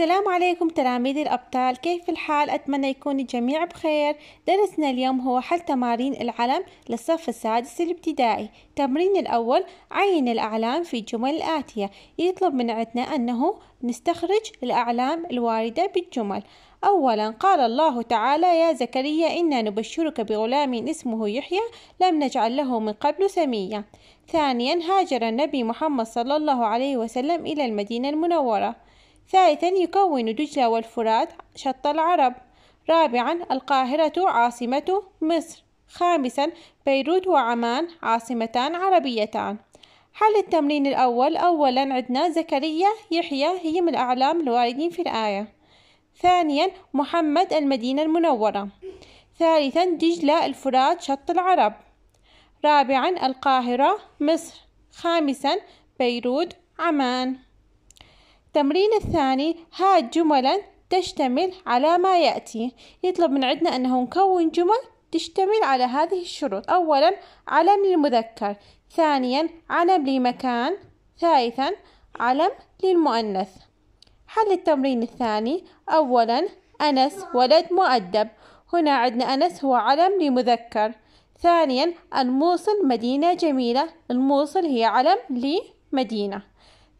السلام عليكم تلاميذ الأبطال كيف الحال؟ أتمنى يكون الجميع بخير درسنا اليوم هو حل تمارين العلم للصف السادس الابتدائي تمرين الأول عين الأعلام في الجمل الآتية يطلب من عندنا أنه نستخرج الأعلام الواردة بالجمل أولا قال الله تعالى يا زكريا إنا نبشرك بغلام اسمه يحيى لم نجعل له من قبل سمية ثانيا هاجر النبي محمد صلى الله عليه وسلم إلى المدينة المنورة ثالثا يكون دجلة والفرات شط العرب رابعا القاهرة عاصمة مصر خامسا بيروت وعمان عاصمتان عربيتان حل التمرين الأول أولا عندنا زكريا يحيى هي من الأعلام الواردين في الآية ثانيا محمد المدينة المنورة ثالثا دجلة الفرات شط العرب رابعا القاهرة مصر خامسا بيروت عمان التمرين الثاني هات جملا تشتمل على ما يأتي يطلب من عندنا أنه نكون جمل تشتمل على هذه الشروط أولا علم للمذكر ثانيا علم لمكان ثالثا علم للمؤنث حل التمرين الثاني أولا أنس ولد مؤدب هنا عندنا أنس هو علم لمذكر ثانيا الموصل مدينة جميلة الموصل هي علم لمدينة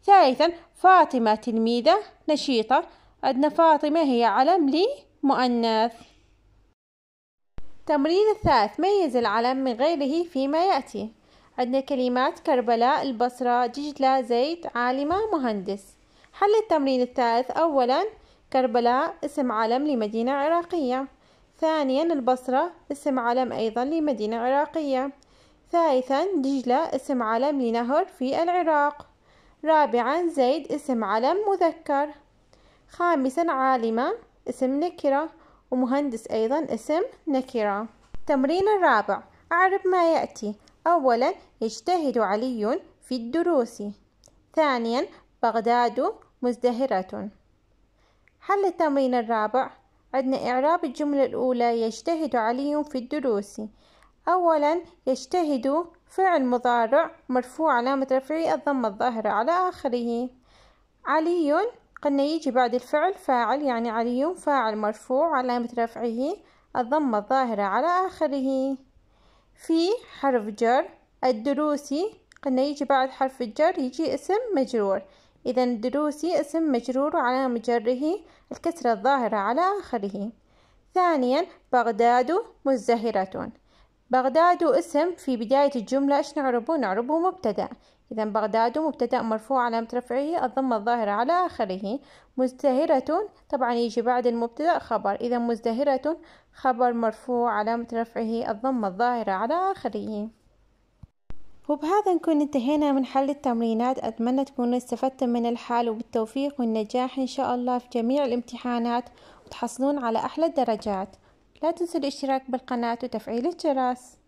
ثالثا فاطمة تلميذة نشيطة عندنا فاطمة هي علم لي مؤنث تمرين الثالث ميز العلم من غيره فيما يأتي عندنا كلمات كربلاء البصرة ججلة زيت عالمة مهندس حل التمرين الثالث أولا كربلاء اسم علم لمدينة عراقية ثانيا البصرة اسم علم أيضا لمدينة عراقية ثالثا دجلة اسم علم لنهر في العراق رابعا زيد اسم علم مذكر خامسا عالمة اسم نكرة ومهندس أيضا اسم نكرة تمرين الرابع أعرب ما يأتي أولا يجتهد علي في الدروس ثانيا بغداد مزدهرة حل التمرين الرابع عندنا إعراب الجملة الأولى يجتهد علي في الدروس أولا يجتهد فعل مضارع مرفوع علامة رفعه الضمة الظاهرة على آخره علي قلنا يجي بعد الفعل فاعل يعني علي فاعل مرفوع علامة رفعه الضمة الظاهرة على آخره في حرف جر الدروسي قلنا يجي بعد حرف الجر يجي اسم مجرور إذا الدروسي اسم مجرور وعلامة جره الكسرة الظاهرة على آخره ثانيا بغداد مزدهرة بغداد اسم في بداية الجملة إيش نعربه؟ نعربه مبتدأ إذا بغداد مبتدأ مرفوع علامة رفعه الضمة الظاهرة على آخره مزدهرة طبعا يجي بعد المبتدأ خبر إذا مزدهرة خبر مرفوع علامة رفعه الضمة الظاهرة على آخره وبهذا نكون انتهينا من حل التمرينات أتمنى تكونوا استفدتم من الحال وبالتوفيق والنجاح إن شاء الله في جميع الامتحانات وتحصلون على أحلى الدرجات لا تنسوا الاشتراك بالقناة وتفعيل الجرس